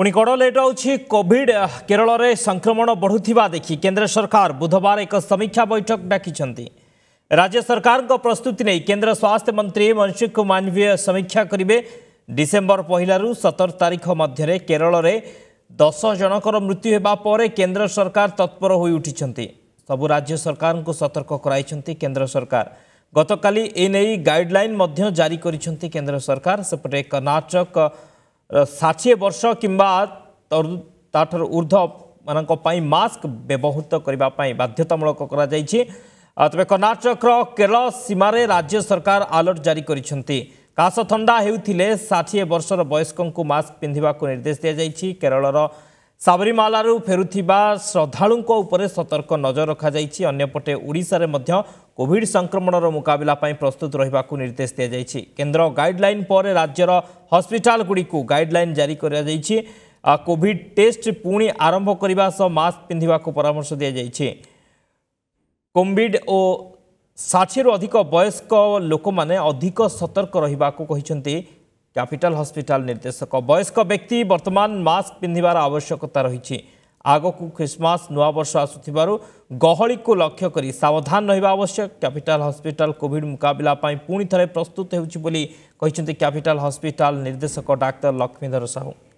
ପୁଣି କଡ଼ ଲେଟ୍ ହେଉଛି କୋଭିଡ କେରଳରେ ସଂକ୍ରମଣ ବଢ଼ୁଥିବା ଦେଖି କେନ୍ଦ୍ର ସରକାର ବୁଧବାର ଏକ ସମୀକ୍ଷା ବୈଠକ ଡାକିଛନ୍ତି ରାଜ୍ୟ ସରକାରଙ୍କ ପ୍ରସ୍ତୁତି ନେଇ କେନ୍ଦ୍ର ସ୍ୱାସ୍ଥ୍ୟ ମନ୍ତ୍ରୀ ମନସୁଖ ମାଣ୍ଡଭୀୟ ସମୀକ୍ଷା କରିବେ ଡିସେମ୍ବର ପହିଲାରୁ ସତର ତାରିଖ ମଧ୍ୟରେ କେରଳରେ ଦଶ ଜଣଙ୍କର ମୃତ୍ୟୁ ହେବା ପରେ କେନ୍ଦ୍ର ସରକାର ତତ୍ପର ହୋଇଉଠିଛନ୍ତି ସବୁ ରାଜ୍ୟ ସରକାରଙ୍କୁ ସତର୍କ କରାଇଛନ୍ତି କେନ୍ଦ୍ର ସରକାର ଗତକାଲି ଏନେଇ ଗାଇଡଲାଇନ୍ ମଧ୍ୟ ଜାରି କରିଛନ୍ତି କେନ୍ଦ୍ର ସରକାର ସେପଟେ କର୍ଣ୍ଣାଟକ ଷାଠିଏ ବର୍ଷ କିମ୍ବା ତାଠାରୁ ଉର୍ଦ୍ଧ୍ୱମାନଙ୍କ ପାଇଁ ମାସ୍କ ବ୍ୟବହୃତ କରିବା ପାଇଁ ବାଧ୍ୟତାମୂଳକ କରାଯାଇଛି ତେବେ କର୍ଣ୍ଣାଟକର କେରଳ ସୀମାରେ ରାଜ୍ୟ ସରକାର ଆଲର୍ଟ ଜାରି କରିଛନ୍ତି କାଶ ଥଣ୍ଡା ହେଉଥିଲେ ଷାଠିଏ ବର୍ଷର ବୟସ୍କଙ୍କୁ ମାସ୍କ ପିନ୍ଧିବାକୁ ନିର୍ଦ୍ଦେଶ ଦିଆଯାଇଛି କେରଳର ସାବରିମାଳାରୁ ଫେରୁଥିବା ଶ୍ରଦ୍ଧାଳୁଙ୍କ ଉପରେ ସତର୍କ ନଜର ରଖାଯାଇଛି ଅନ୍ୟପଟେ ଓଡ଼ିଶାରେ ମଧ୍ୟ କୋଭିଡ୍ ସଂକ୍ରମଣର ମୁକାବିଲା ପାଇଁ ପ୍ରସ୍ତୁତ ରହିବାକୁ ନିର୍ଦ୍ଦେଶ ଦିଆଯାଇଛି କେନ୍ଦ୍ର ଗାଇଡ୍ଲାଇନ୍ ପରେ ରାଜ୍ୟର ହସ୍ପିଟାଲଗୁଡ଼ିକୁ ଗାଇଡ୍ଲାଇନ୍ ଜାରି କରାଯାଇଛି କୋଭିଡ୍ ଟେଷ୍ଟ ପୁଣି ଆରମ୍ଭ କରିବା ସହ ମାସ୍କ ପିନ୍ଧିବାକୁ ପରାମର୍ଶ ଦିଆଯାଇଛି କୋଭିଡ୍ ଓ ଷାଠିଏରୁ ଅଧିକ ବୟସ୍କ ଲୋକମାନେ ଅଧିକ ସତର୍କ ରହିବାକୁ କହିଛନ୍ତି କ୍ୟାପିଟାଲ ହସ୍ପିଟାଲ ନିର୍ଦ୍ଦେଶକ ବୟସ୍କ ବ୍ୟକ୍ତି ବର୍ତ୍ତମାନ ମାସ୍କ ପିନ୍ଧିବାର ଆବଶ୍ୟକତା ରହିଛି ଆଗକୁ ଖ୍ରୀଷ୍ଟମାସ ନୂଆବର୍ଷ ଆସୁଥିବାରୁ ଗହଳିକୁ ଲକ୍ଷ୍ୟ କରି ସାବଧାନ ରହିବା ଆବଶ୍ୟକ କ୍ୟାପିଟାଲ ହସ୍ପିଟାଲ କୋଭିଡ ମୁକାବିଲା ପାଇଁ ପୁଣି ଥରେ ପ୍ରସ୍ତୁତ ହେଉଛି ବୋଲି କହିଛନ୍ତି କ୍ୟାପିଟାଲ ହସ୍ପିଟାଲ ନିର୍ଦ୍ଦେଶକ ଡାକ୍ତର ଲକ୍ଷ୍ମୀଧର ସାହୁ